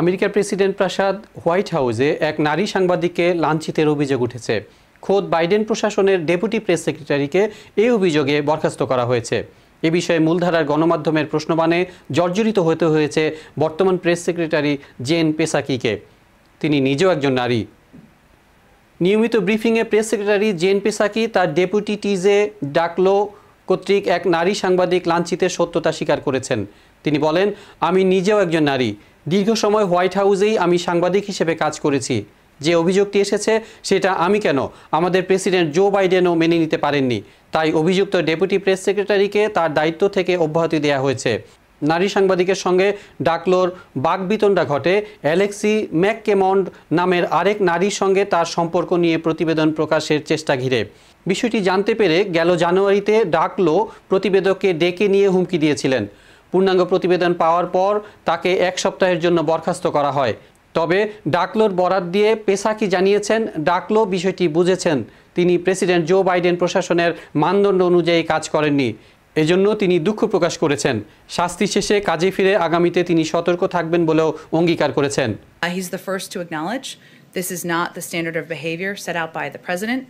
আমেরিকার প্রেসিডেন্ট প্রাসাদ হোয়াইট হাউসে এক নারী সাংবাদিককে লাঞ্ছিতের অভিযোগ উঠেছে খোদ বাইডেন প্রশাসনের ডেপুটি প্রেস সেক্রেটারিকে এই অভিযোগে বরখাস্ত করা হয়েছে এ বিষয়ে মূলধারার গণমাধ্যমের প্রশ্নবাণে জর্জরিত হতে হয়েছে বর্তমান প্রেস সেক্রেটারি জেন পেসাকিকে তিনি নিজেও একজন নারী নিয়মিত ব্রিফিংয়ে প্রেস সেক্রেটারি জেন পেসাকি তার ডেপুটি টিজে ডাকলো কর্তৃক এক নারী সাংবাদিক লাঞ্ছিতের সত্যতা স্বীকার করেছেন তিনি বলেন আমি নিজেও একজন নারী দীর্ঘ সময় হোয়াইট হাউসেই আমি সাংবাদিক হিসেবে কাজ করেছি যে অভিযোগটি এসেছে সেটা আমি কেন আমাদের প্রেসিডেন্ট জো বাইডেনও মেনে নিতে পারেননি তাই অভিযুক্ত ডেপুটি প্রেস সেক্রেটারিকে তার দায়িত্ব থেকে অব্যাহতি দেয়া হয়েছে নারী সাংবাদিকের সঙ্গে ডাকলোর বাকবিতণ্ডা ঘটে অ্যালেক্সি ম্যাককেমন্ড নামের আরেক নারীর সঙ্গে তার সম্পর্ক নিয়ে প্রতিবেদন প্রকাশের চেষ্টা ঘিরে বিষয়টি জানতে পেরে গেল জানুয়ারিতে ডাকলো প্রতিবেদককে ডেকে নিয়ে হুমকি দিয়েছিলেন পূর্ণাঙ্গ প্রতিবেদন পাওয়ার পর তাকে এক সপ্তাহের জন্য বরখাস্ত করা হয় তবে ডাকলোর বরাত দিয়ে পেশাকি জানিয়েছেন ডাকলো বিষয়টি বুঝেছেন তিনি প্রেসিডেন্ট জো বাইডেন প্রশাসনের মানদণ্ড অনুযায়ী কাজ করেননি এজন্য তিনি দুঃখ প্রকাশ করেছেন শাস্তি শেষে কাজে ফিরে আগামীতে তিনি সতর্ক থাকবেন বলেও অঙ্গীকার করেছেন uh, this is not the standard of behavior set out by the president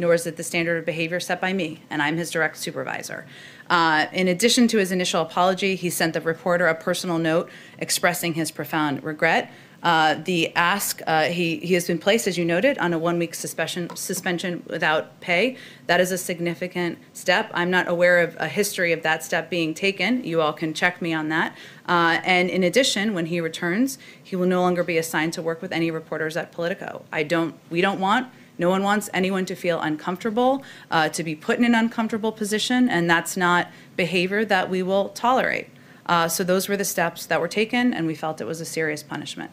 nor is it the standard of behavior set by me, and I'm his direct supervisor. Uh, in addition to his initial apology, he sent the reporter a personal note expressing his profound regret. Uh, the ask, uh, he, he has been placed, as you noted, on a one week suspension, suspension without pay. That is a significant step. I'm not aware of a history of that step being taken. You all can check me on that. Uh, and in addition, when he returns, he will no longer be assigned to work with any reporters at Politico. I don't, we don't want no one wants anyone to feel uncomfortable, uh, to be put in an uncomfortable position, and that's not behavior that we will tolerate. Uh, so those were the steps that were taken, and we felt it was a serious punishment.